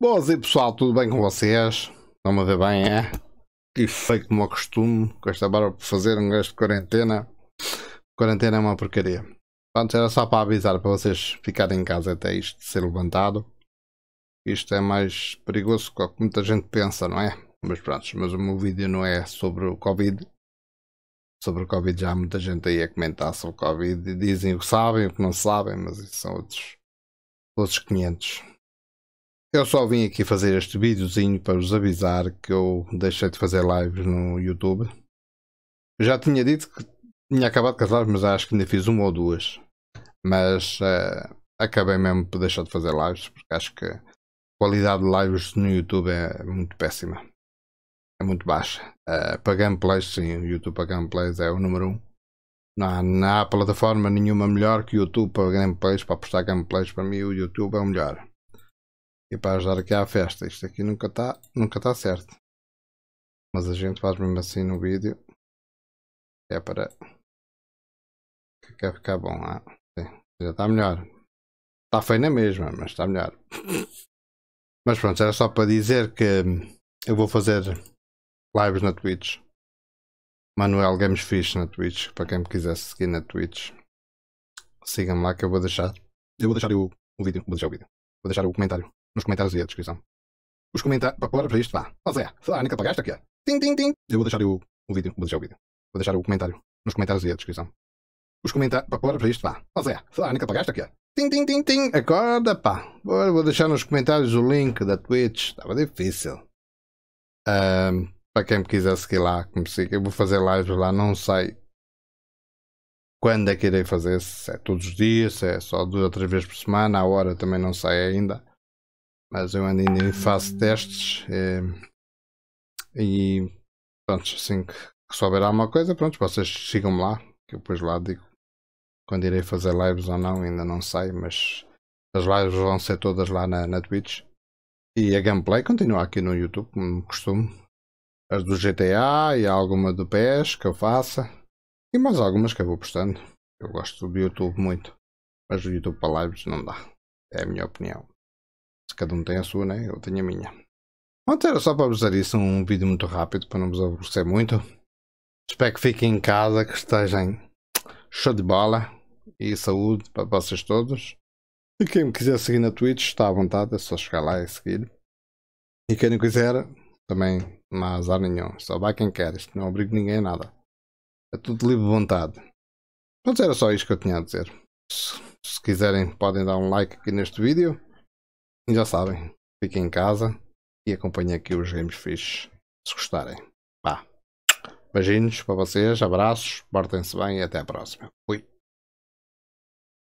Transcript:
Boas dia pessoal, tudo bem com vocês? Estão me a ver bem, é? E feio como eu costumo, com esta barba para fazer um gajo de quarentena. Quarentena é uma porcaria. Portanto, era só para avisar para vocês ficarem em casa até isto ser levantado. Isto é mais perigoso do que muita gente pensa, não é? Mas pronto, mas o meu vídeo não é sobre o Covid. Sobre o Covid já há muita gente aí a comentar sobre o Covid e dizem o que sabem, o que não sabem, mas isso são outros, outros 500. Eu só vim aqui fazer este videozinho para vos avisar que eu deixei de fazer lives no YouTube. Já tinha dito que tinha acabado com as lives, mas acho que ainda fiz uma ou duas. Mas uh, acabei mesmo por deixar de fazer lives, porque acho que a qualidade de lives no YouTube é muito péssima. É muito baixa. Uh, para gameplays, sim, o YouTube para gameplays é o número um. Não não há plataforma nenhuma melhor que o YouTube para gameplays, para postar gameplays. Para mim, o YouTube é o melhor. E para ajudar aqui à festa. Isto aqui nunca está nunca tá certo. Mas a gente faz mesmo assim no vídeo. É para que quer ficar bom. lá. É? sim, já está melhor. Está feio na mesma, mas está melhor. Mas pronto, era só para dizer que eu vou fazer lives na Twitch. Manuel Games Fish na Twitch, para quem me quiser seguir na Twitch. Sigam-me lá que eu vou deixar. Eu vou deixar o, o vídeo, vou deixar o vídeo. Vou deixar o comentário nos comentários e a descrição. Os comentários. Bora para isto, vá. Ó Zé, a Anica pagaste aqui. Tim, tim, tim. Eu vou deixar o, o vídeo. Vou deixar o vídeo. Vou deixar o comentário nos comentários e a descrição. Os comentários. Bora para isto, vá. Ó Zé, a Anica pagaste aqui. Tim, tim, tim, tim. Acorda, pá. Bora, vou deixar nos comentários o link da Twitch. Estava difícil. Um, para quem me quiser seguir lá, como me Eu vou fazer lives lá, não sei quando é que irei fazer, se é todos os dias, se é só duas ou três vezes por semana, a hora também não sei ainda mas eu ando ainda de testes é, e pronto, assim que, que souber alguma coisa, pronto, vocês sigam-me lá, que eu depois lá digo quando irei fazer lives ou não, ainda não sei, mas as lives vão ser todas lá na, na Twitch. E a gameplay continua aqui no YouTube, como costumo. As do GTA e alguma do PES que eu faça. E mais algumas que eu vou postando. Eu gosto do YouTube muito. Mas o YouTube para lives não dá. É a minha opinião cada um tem a sua, né? Eu tenho a minha. Pronto, era só para vos dizer isso, um vídeo muito rápido, para não vos aborrecer muito. Espero que fiquem em casa, que estejam show de bola e saúde para vocês todos. E quem me quiser seguir na Twitch, está à vontade, é só chegar lá e seguir. E quem não quiser, também não há azar nenhum. Só vai quem quer, isto não obriga ninguém a nada. É tudo livre de vontade. Pronto, era só isto que eu tinha a dizer. Se, se quiserem, podem dar um like aqui neste vídeo já sabem, fiquem em casa e acompanhem aqui os games fixes se gostarem. Pá. Beijinhos para vocês, abraços, portem-se bem e até a próxima. Fui.